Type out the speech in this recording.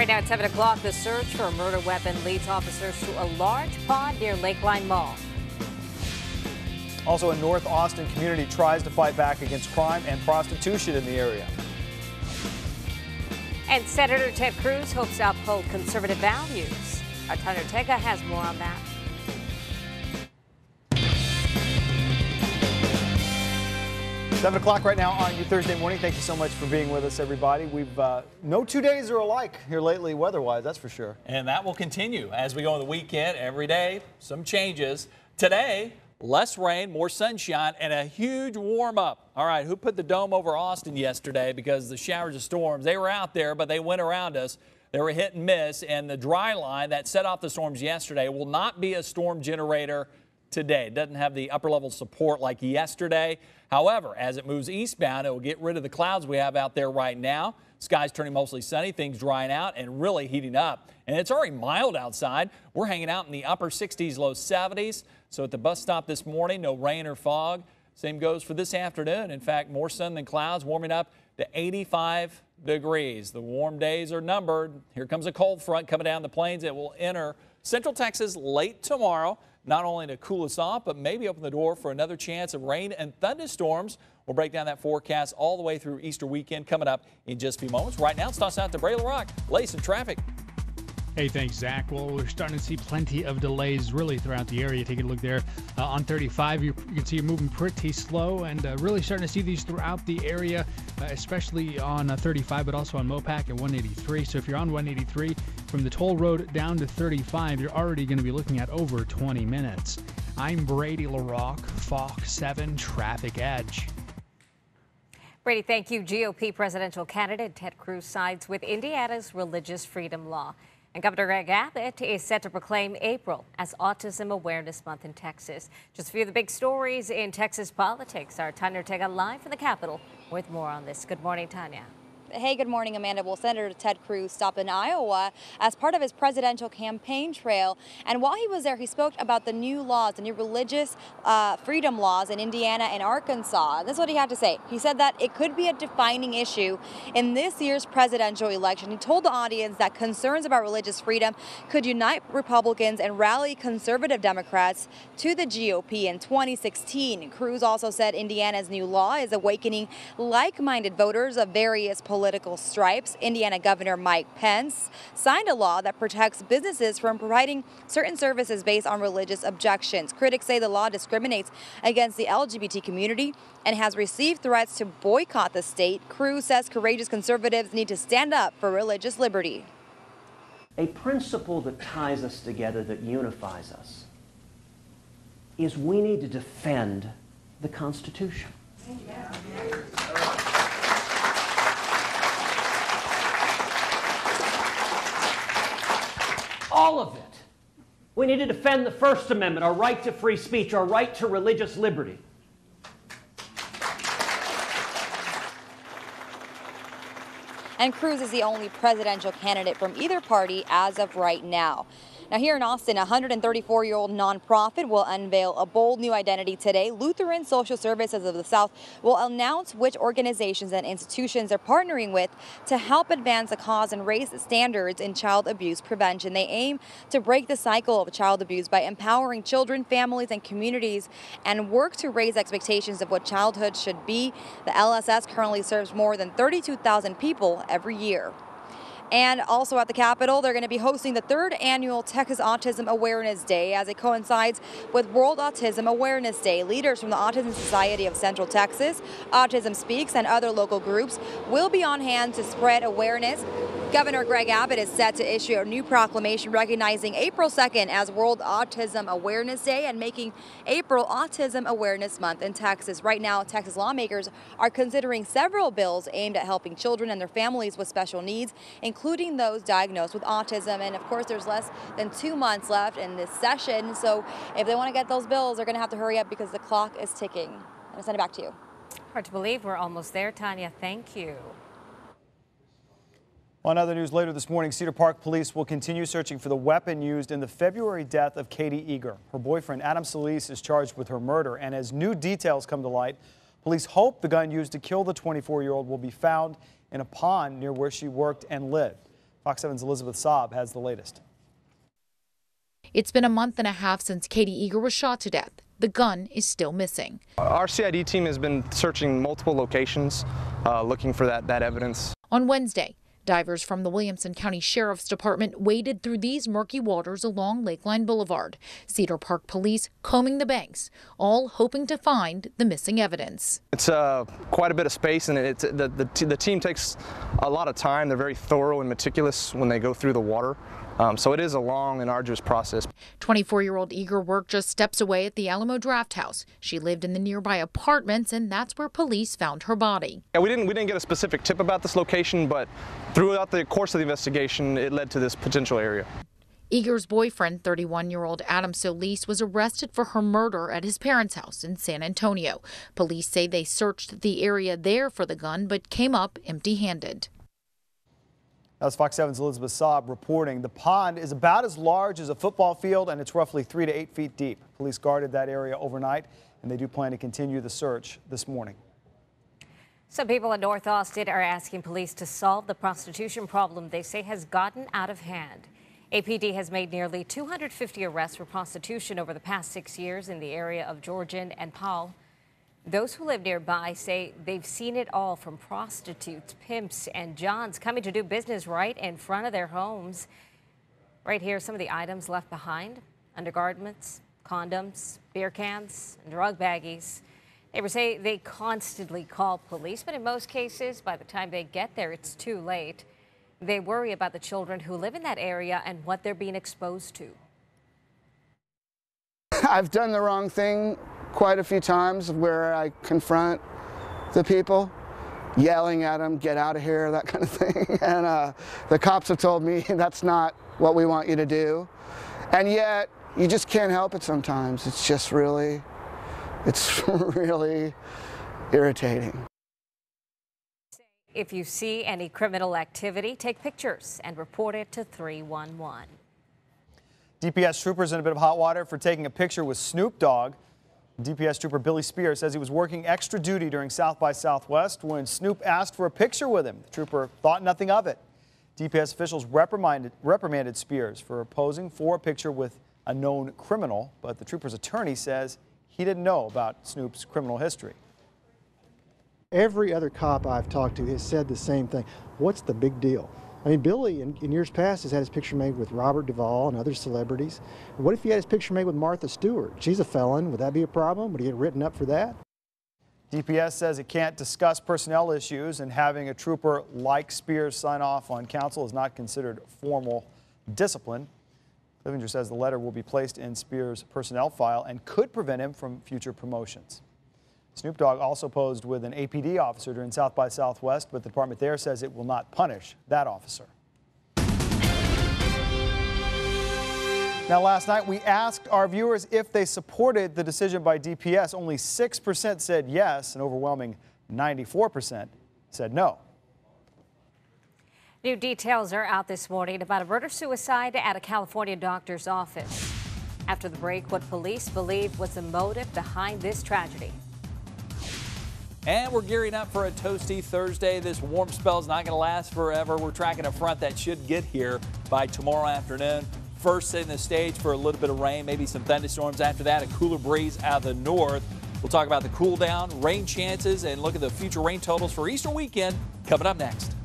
Right now at 7 o'clock, the search for a murder weapon leads officers to a large pond near Lakeline Mall. Also, a North Austin community tries to fight back against crime and prostitution in the area. And Senator Ted Cruz hopes to uphold conservative values. Our Tanya Ortega has more on that. 7 o'clock right now on your Thursday morning. Thank you so much for being with us, everybody. We've uh, no two days are alike here lately, weather-wise, that's for sure. And that will continue as we go on the weekend. Every day, some changes. Today, less rain, more sunshine, and a huge warm-up. All right, who put the dome over Austin yesterday because the showers of storms, they were out there, but they went around us. They were hit and miss, and the dry line that set off the storms yesterday will not be a storm generator today. It doesn't have the upper level support like yesterday. However, as it moves eastbound, it will get rid of the clouds we have out there right now. Skies turning mostly sunny, things drying out and really heating up. And it's already mild outside. We're hanging out in the upper 60s, low 70s. So at the bus stop this morning, no rain or fog. Same goes for this afternoon. In fact, more sun than clouds, warming up to 85 degrees. The warm days are numbered. Here comes a cold front coming down the plains. It will enter central Texas late tomorrow not only to cool us off, but maybe open the door for another chance of rain and thunderstorms. We'll break down that forecast all the way through Easter weekend coming up in just a few moments. Right now, it's tossed out to Braylon Rock, Lace and traffic. Hey, thanks, Zach. Well, we're starting to see plenty of delays really throughout the area. Take a look there uh, on 35. You, you, can see you're moving pretty slow and uh, really starting to see these throughout the area, uh, especially on uh, 35, but also on Mopac and 183. So if you're on 183 from the toll road down to 35, you're already going to be looking at over 20 minutes. I'm Brady LaRock, Fox 7 Traffic Edge. Brady, thank you. GOP presidential candidate Ted Cruz sides with Indiana's religious freedom law. And Governor Greg Abbott is set to proclaim April as Autism Awareness Month in Texas. Just a few of the big stories in Texas politics. Our Tanya Ortega live from the Capitol with more on this. Good morning, Tanya. Hey, good morning, Amanda. Well, Senator Ted Cruz stopped in Iowa as part of his presidential campaign trail. And while he was there, he spoke about the new laws, the new religious uh, freedom laws in Indiana and Arkansas. This is what he had to say. He said that it could be a defining issue in this year's presidential election. He told the audience that concerns about religious freedom could unite Republicans and rally conservative Democrats to the GOP in 2016. Cruz also said Indiana's new law is awakening like-minded voters of various political political stripes, Indiana Governor Mike Pence signed a law that protects businesses from providing certain services based on religious objections. Critics say the law discriminates against the LGBT community and has received threats to boycott the state. Cruz says courageous conservatives need to stand up for religious liberty. A principle that ties us together, that unifies us, is we need to defend the Constitution. Yeah. all of it. We need to defend the First Amendment, our right to free speech, our right to religious liberty. And Cruz is the only presidential candidate from either party as of right now. Now here in Austin, a 134-year-old nonprofit will unveil a bold new identity today. Lutheran Social Services of the South will announce which organizations and institutions are partnering with to help advance the cause and raise standards in child abuse prevention. They aim to break the cycle of child abuse by empowering children, families, and communities and work to raise expectations of what childhood should be. The LSS currently serves more than 32,000 people every year. And also at the Capitol, they're going to be hosting the third annual Texas Autism Awareness Day as it coincides with World Autism Awareness Day. Leaders from the Autism Society of Central Texas, Autism Speaks, and other local groups will be on hand to spread awareness Governor Greg Abbott is set to issue a new proclamation recognizing April 2nd as World Autism Awareness Day and making April Autism Awareness Month in Texas. Right now, Texas lawmakers are considering several bills aimed at helping children and their families with special needs, including those diagnosed with autism. And of course, there's less than two months left in this session. So if they want to get those bills, they're going to have to hurry up because the clock is ticking. I'm going to send it back to you. Hard to believe we're almost there, Tanya. Thank you. On other news later this morning, Cedar Park police will continue searching for the weapon used in the February death of Katie Eager. Her boyfriend, Adam Solis, is charged with her murder, and as new details come to light, police hope the gun used to kill the 24-year-old will be found in a pond near where she worked and lived. Fox 7's Elizabeth Saab has the latest. It's been a month and a half since Katie Eager was shot to death. The gun is still missing. Our CID team has been searching multiple locations, uh, looking for that, that evidence. On Wednesday, Divers from the Williamson County Sheriff's Department waded through these murky waters along Lakeline Boulevard, Cedar Park police combing the banks, all hoping to find the missing evidence. It's uh, quite a bit of space and it's, the, the, the team takes a lot of time. They're very thorough and meticulous when they go through the water. Um, so it is a long and arduous process. 24 year old Eager worked just steps away at the Alamo Draft House. She lived in the nearby apartments, and that's where police found her body. Yeah, we didn't we didn't get a specific tip about this location, but throughout the course of the investigation, it led to this potential area. Eager's boyfriend, 31 year old Adam Solis, was arrested for her murder at his parents' house in San Antonio. Police say they searched the area there for the gun but came up empty handed. That's Fox 7's Elizabeth Saab reporting. The pond is about as large as a football field and it's roughly three to eight feet deep. Police guarded that area overnight and they do plan to continue the search this morning. Some people in North Austin are asking police to solve the prostitution problem they say has gotten out of hand. APD has made nearly 250 arrests for prostitution over the past six years in the area of Georgian and Paul. Those who live nearby say they've seen it all from prostitutes, pimps, and Johns coming to do business right in front of their homes. Right here, some of the items left behind undergarments, condoms, beer cans, and drug baggies. Neighbors say they constantly call police, but in most cases, by the time they get there, it's too late. They worry about the children who live in that area and what they're being exposed to. I've done the wrong thing quite a few times where I confront the people, yelling at them, get out of here, that kind of thing. And uh, the cops have told me that's not what we want you to do. And yet, you just can't help it sometimes. It's just really, it's really irritating. If you see any criminal activity, take pictures and report it to 311. DPS troopers in a bit of hot water for taking a picture with Snoop Dogg. DPS trooper Billy Spear says he was working extra duty during South by Southwest when Snoop asked for a picture with him. The trooper thought nothing of it. DPS officials reprimanded, reprimanded Spears for posing for a picture with a known criminal, but the trooper's attorney says he didn't know about Snoop's criminal history. Every other cop I've talked to has said the same thing. What's the big deal? I mean, Billy, in, in, years past, has had his picture made with Robert Duvall and other celebrities. What if he had his picture made with Martha Stewart? She's a felon. Would that be a problem? Would he get written up for that? DPS says it can't discuss personnel issues, and having a trooper like Spears sign off on counsel is not considered formal discipline. Livinger says the letter will be placed in Spears' personnel file and could prevent him from future promotions. Snoop Dogg also posed with an APD officer during South by Southwest, but the department there says it will not punish that officer. Now, last night we asked our viewers if they supported the decision by DPS. Only 6% said yes, an overwhelming 94% said no. New details are out this morning about a murder suicide at a California doctor's office. After the break, what police believe was the motive behind this tragedy. And we're gearing up for a toasty Thursday. This warm spell is not going to last forever. We're tracking a front that should get here by tomorrow afternoon. First setting the stage for a little bit of rain, maybe some thunderstorms after that, a cooler breeze out of the north. We'll talk about the cool down, rain chances, and look at the future rain totals for Easter weekend coming up next.